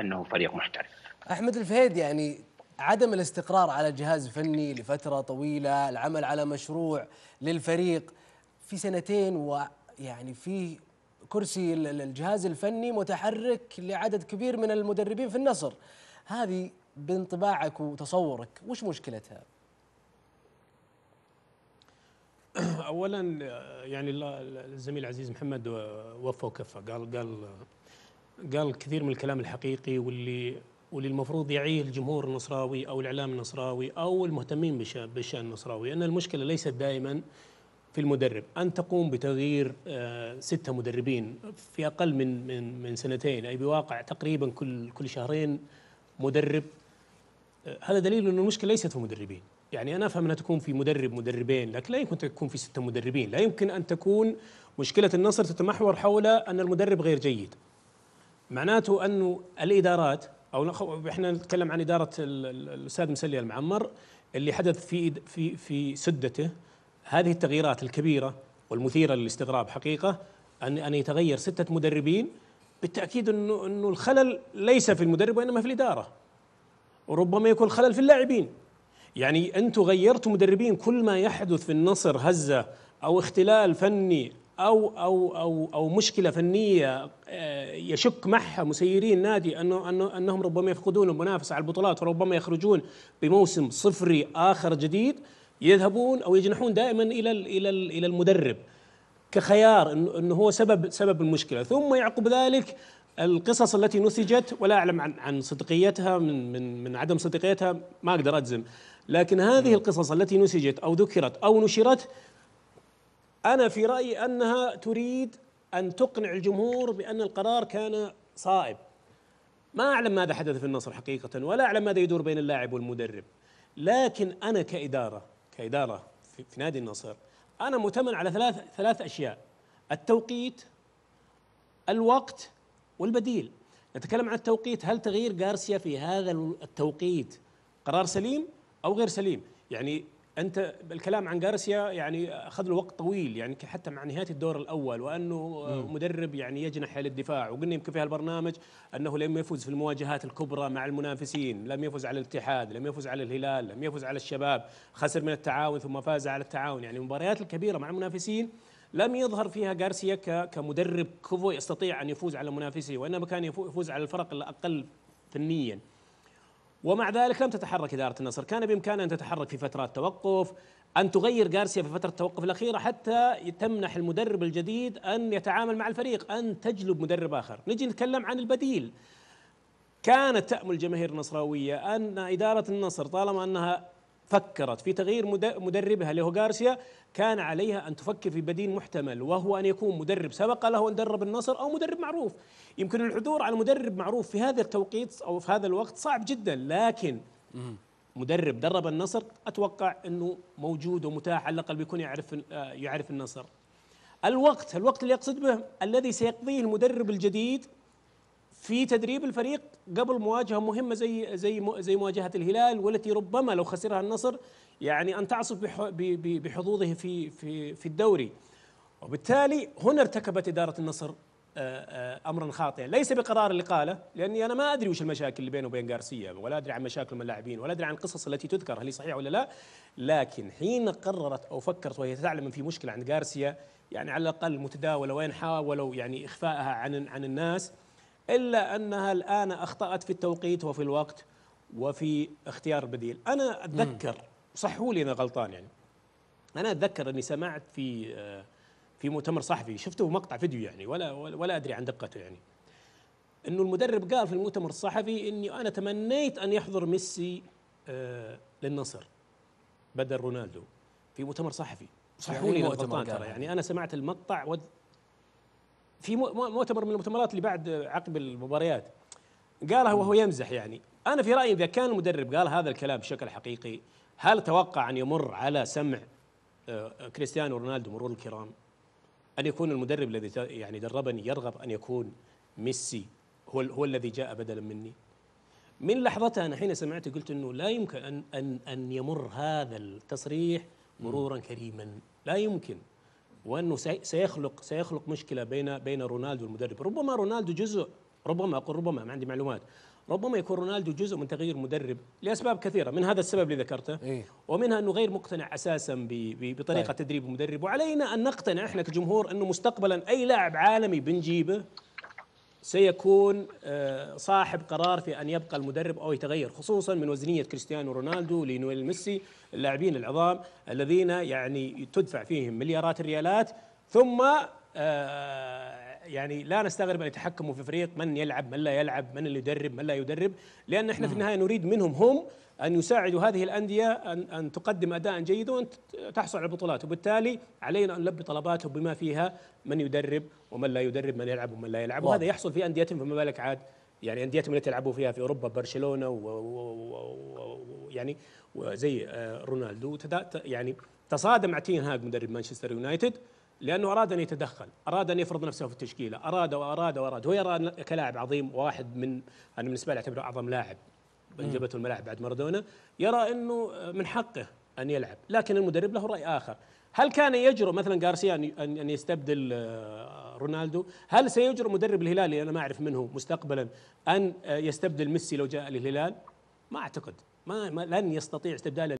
انه فريق محترف. احمد الفهيد يعني عدم الاستقرار على جهاز فني لفتره طويله، العمل على مشروع للفريق في سنتين ويعني في كرسي الجهاز الفني متحرك لعدد كبير من المدربين في النصر. هذه بانطباعك وتصورك وش مشكلتها؟ اولا يعني الزميل العزيز محمد آه، وفى وكفى قال قال قال كثير من الكلام الحقيقي واللي واللي المفروض يعيه الجمهور النصراوي او الاعلام النصراوي او المهتمين بالشان النصراوي ان المشكله ليست دائما في المدرب ان تقوم بتغيير آه، سته مدربين في اقل من من من سنتين اي بواقع تقريبا كل كل شهرين مدرب آه، هذا دليل ان المشكله ليست في المدربين يعني انا افهم انها تكون في مدرب مدربين لكن لا يمكن تكون في سته مدربين لا يمكن ان تكون مشكله النصر تتمحور حول ان المدرب غير جيد معناته انه الادارات او احنا نتكلم عن اداره الاستاذ مسلي المعمر اللي حدث في في في سدته هذه التغييرات الكبيره والمثيره للاستغراب حقيقه ان ان يتغير سته مدربين بالتاكيد انه انه الخلل ليس في المدرب وانما في الاداره وربما يكون خلل في اللاعبين يعني انتم غيرتوا مدربين كل ما يحدث في النصر هزه او اختلال فني او او او او مشكله فنيه آه، يشك معها مسيرين نادي انه انه انهم ربما يفقدون المنافسه على البطولات وربما يخرجون بموسم صفري اخر جديد يذهبون او يجنحون دائما الى الى الى المدرب كخيار انه هو سبب سبب المشكله ثم يعقب ذلك القصص التي نسجت ولا اعلم عن عن صدقيتها من من من عدم صدقيتها ما اقدر اجزم لكن هذه نعم. القصص التي نسجت او ذكرت او نشرت أنا في رأيي أنها تريد أن تقنع الجمهور بأن القرار كان صائب ما أعلم ماذا حدث في النصر حقيقة ولا أعلم ماذا يدور بين اللاعب والمدرب لكن أنا كإدارة كإدارة في, في نادي النصر أنا مؤتمن على ثلاث ثلاث أشياء التوقيت الوقت والبديل نتكلم عن التوقيت هل تغيير غارسيا في هذا التوقيت قرار سليم أو غير سليم يعني انت الكلام عن جارسيا يعني اخذ له وقت طويل يعني حتى مع نهايه الدور الاول وانه مم. مدرب يعني يجنح للدفاع وقلنا يمكن في هالبرنامج انه لم يفز في المواجهات الكبرى مع المنافسين، لم يفز على الاتحاد، لم يفز على الهلال، لم يفز على الشباب، خسر من التعاون ثم فاز على التعاون، يعني المباريات الكبيره مع المنافسين لم يظهر فيها غارسيا كمدرب كفو يستطيع ان يفوز على منافسيه وانما كان يفوز على الفرق الاقل فنيا. ومع ذلك لم تتحرك إدارة النصر كان بإمكانها أن تتحرك في فترات توقف أن تغير جارسيا في فترة التوقف الأخيرة حتى تمنح المدرب الجديد أن يتعامل مع الفريق أن تجلب مدرب آخر نجي نتكلم عن البديل كانت تأمل جماهير النصراوية أن إدارة النصر طالما أنها فكرت في تغيير مدربها اللي هو غارسيا كان عليها أن تفكر في بديل محتمل وهو أن يكون مدرب سبق له أن درب النصر أو مدرب معروف يمكن العثور على مدرب معروف في هذا التوقيت أو في هذا الوقت صعب جدا لكن مدرب درب النصر أتوقع أنه موجود ومتاح على الأقل بيكون يعرف يعرف النصر الوقت الوقت اللي يقصد به الذي سيقضيه المدرب الجديد في تدريب الفريق قبل مواجهه مهمه زي زي زي مواجهه الهلال والتي ربما لو خسرها النصر يعني ان تعصف بحظوظه في في في الدوري وبالتالي هنا ارتكبت اداره النصر آه، آه، امرا خاطئا ليس بقرار اللي قاله لاني انا ما ادري وش المشاكل اللي بينه وبين غارسيا ولا ادري عن مشاكل اللاعبين ولا ادري عن القصص التي تذكر هل هي صحيحه ولا لا لكن حين قررت او فكرت وهي تعلم ان في مشكله عند غارسيا يعني على الاقل متداوله وين حاولوا يعني اخفائها عن عن الناس إلا أنها الآن أخطأت في التوقيت وفي الوقت وفي اختيار البديل أنا أتذكر صحوا لي أنا غلطان يعني أنا أتذكر أني سمعت في آه، في مؤتمر صحفي شفته مقطع فيديو يعني ولا ولا أدري عن دقته يعني انه المدرب قال في المؤتمر الصحفي اني انا تمنيت ان يحضر ميسي آه، للنصر بدل رونالدو في مؤتمر صحفي صحوني يعني إيه غلطان ترى يعني انا سمعت المقطع في مؤتمر من المؤتمرات اللي بعد عقب المباريات قالها وهو يمزح يعني انا في رايي اذا كان المدرب قال هذا الكلام بشكل حقيقي هل توقع ان يمر على سمع آه، كريستيانو رونالدو مرور الكرام ان يكون المدرب الذي يعني دربني يرغب ان يكون ميسي هو هو الذي جاء بدلا مني من لحظتها انا حين سمعته قلت انه لا يمكن ان ان ان يمر هذا التصريح مرورا كريما لا يمكن وانه سيخلق سيخلق مشكله بين بين رونالدو والمدرب ربما رونالدو جزء ربما اقول ربما ما عندي معلومات ربما يكون رونالدو جزء من تغيير مدرب لاسباب كثيره من هذا السبب اللي ذكرته إيه؟ ومنها انه غير مقتنع اساسا بطريقه طيب. تدريب المدرب وعلينا ان نقتنع احنا كجمهور انه مستقبلا اي لاعب عالمي بنجيبه سيكون آه، صاحب قرار في ان يبقى المدرب او يتغير خصوصا من وزنيه كريستيانو رونالدو لينويل ميسي اللاعبين العظام الذين يعني تدفع فيهم مليارات الريالات ثم آه، يعني لا نستغرب ان يتحكموا في فريق من يلعب من لا يلعب من اللي يدرب من لا يدرب لان احنا في نعم. النهايه نريد منهم هم أن يساعدوا هذه الأندية أن أن تقدم أداء جيد وأن تحصل على البطولات وبالتالي علينا أن نلبي طلباتهم بما فيها من يدرب ومن لا يدرب من يلعب ومن لا يلعب وهذا يحصل في أنديتهم فما بالك عاد يعني أنديتهم التي يلعبوا فيها في أوروبا برشلونة ويعني وزي آه، رونالدو يعني تصادم مع تين هاج مدرب مانشستر يونايتد لانه اراد ان يتدخل، اراد ان يفرض نفسه في التشكيله، اراد واراد واراد، هو يرى كلاعب عظيم واحد من انا بالنسبه لي اعتبره اعظم لاعب جابته الملاعب بعد مارادونا يرى انه من حقه ان يلعب لكن المدرب له راي اخر هل كان يجرؤ مثلا غارسيا ان يستبدل آه، رونالدو هل سيجرؤ مدرب الهلال اللي انا ما اعرف منه مستقبلا ان آه، يستبدل ميسي لو جاء للهلال ما اعتقد ما لن يستطيع استبداله